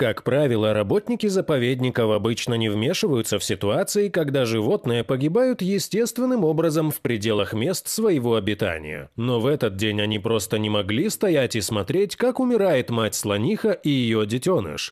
Как правило, работники заповедников обычно не вмешиваются в ситуации, когда животные погибают естественным образом в пределах мест своего обитания. Но в этот день они просто не могли стоять и смотреть, как умирает мать-слониха и ее детеныш.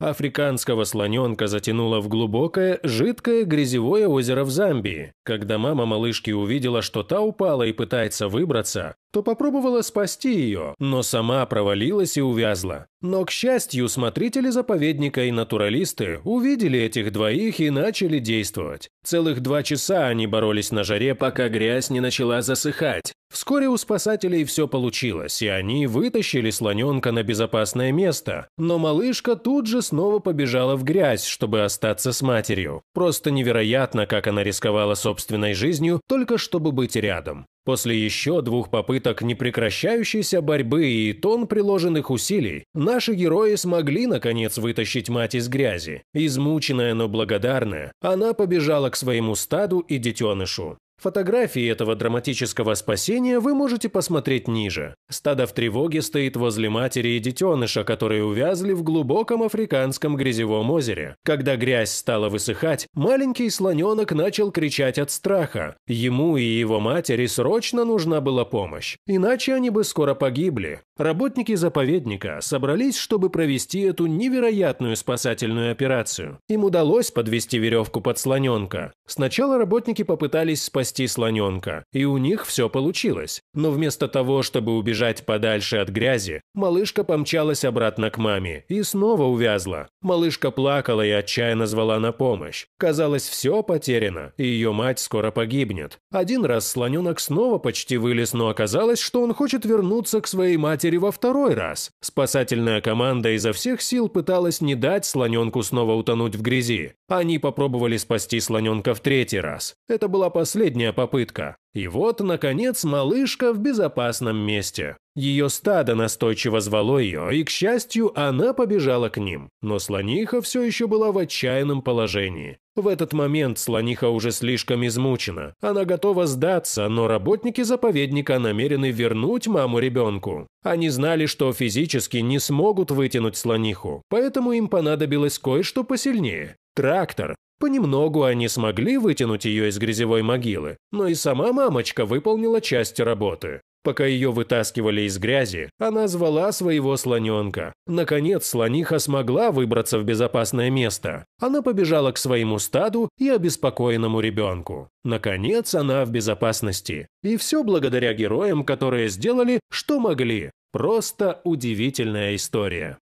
Африканского слоненка затянуло в глубокое, жидкое грязевое озеро в Замбии. Когда мама малышки увидела, что та упала и пытается выбраться, то попробовала спасти ее, но сама провалилась и увязла. Но, к счастью, смотрители заповедника и натуралисты увидели этих двоих и начали действовать. Целых два часа они боролись на жаре, пока грязь не начала засыхать. Вскоре у спасателей все получилось, и они вытащили слоненка на безопасное место. Но малышка тут же снова побежала в грязь, чтобы остаться с матерью. Просто невероятно, как она рисковала собственной жизнью, только чтобы быть рядом. После еще двух попыток непрекращающейся борьбы и тон приложенных усилий, наши герои смогли, наконец, вытащить мать из грязи. Измученная, но благодарная, она побежала к своему стаду и детенышу. Фотографии этого драматического спасения вы можете посмотреть ниже. Стадо в тревоге стоит возле матери и детеныша, которые увязли в глубоком африканском грязевом озере. Когда грязь стала высыхать, маленький слоненок начал кричать от страха. Ему и его матери срочно нужна была помощь, иначе они бы скоро погибли. Работники заповедника собрались, чтобы провести эту невероятную спасательную операцию. Им удалось подвести веревку под слоненка. Сначала работники попытались спасти спасти слоненка, и у них все получилось. Но вместо того, чтобы убежать подальше от грязи, малышка помчалась обратно к маме и снова увязла. Малышка плакала и отчаянно звала на помощь. Казалось, все потеряно, и ее мать скоро погибнет. Один раз слоненок снова почти вылез, но оказалось, что он хочет вернуться к своей матери во второй раз. Спасательная команда изо всех сил пыталась не дать слоненку снова утонуть в грязи. Они попробовали спасти слоненка в третий раз. Это была последняя последняя попытка. И вот, наконец, малышка в безопасном месте. Ее стадо настойчиво звало ее, и, к счастью, она побежала к ним. Но слониха все еще была в отчаянном положении. В этот момент слониха уже слишком измучена. Она готова сдаться, но работники заповедника намерены вернуть маму ребенку. Они знали, что физически не смогут вытянуть слониху, поэтому им понадобилось кое-что посильнее. Трактор. Понемногу они смогли вытянуть ее из грязевой могилы, но и сама мамочка выполнила часть работы. Пока ее вытаскивали из грязи, она звала своего слоненка. Наконец, слониха смогла выбраться в безопасное место. Она побежала к своему стаду и обеспокоенному ребенку. Наконец, она в безопасности. И все благодаря героям, которые сделали, что могли. Просто удивительная история.